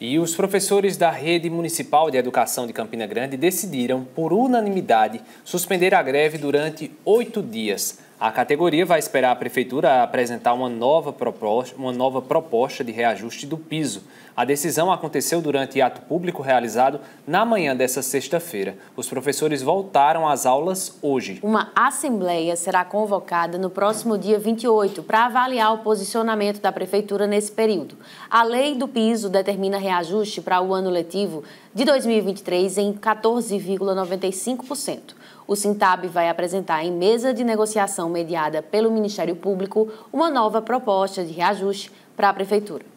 E os professores da Rede Municipal de Educação de Campina Grande decidiram, por unanimidade, suspender a greve durante oito dias. A categoria vai esperar a Prefeitura apresentar uma nova, proposta, uma nova proposta de reajuste do piso. A decisão aconteceu durante ato público realizado na manhã dessa sexta-feira. Os professores voltaram às aulas hoje. Uma assembleia será convocada no próximo dia 28 para avaliar o posicionamento da Prefeitura nesse período. A lei do piso determina reajuste para o ano letivo de 2023 em 14,95%. O Sintab vai apresentar em mesa de negociação mediada pelo Ministério Público uma nova proposta de reajuste para a Prefeitura.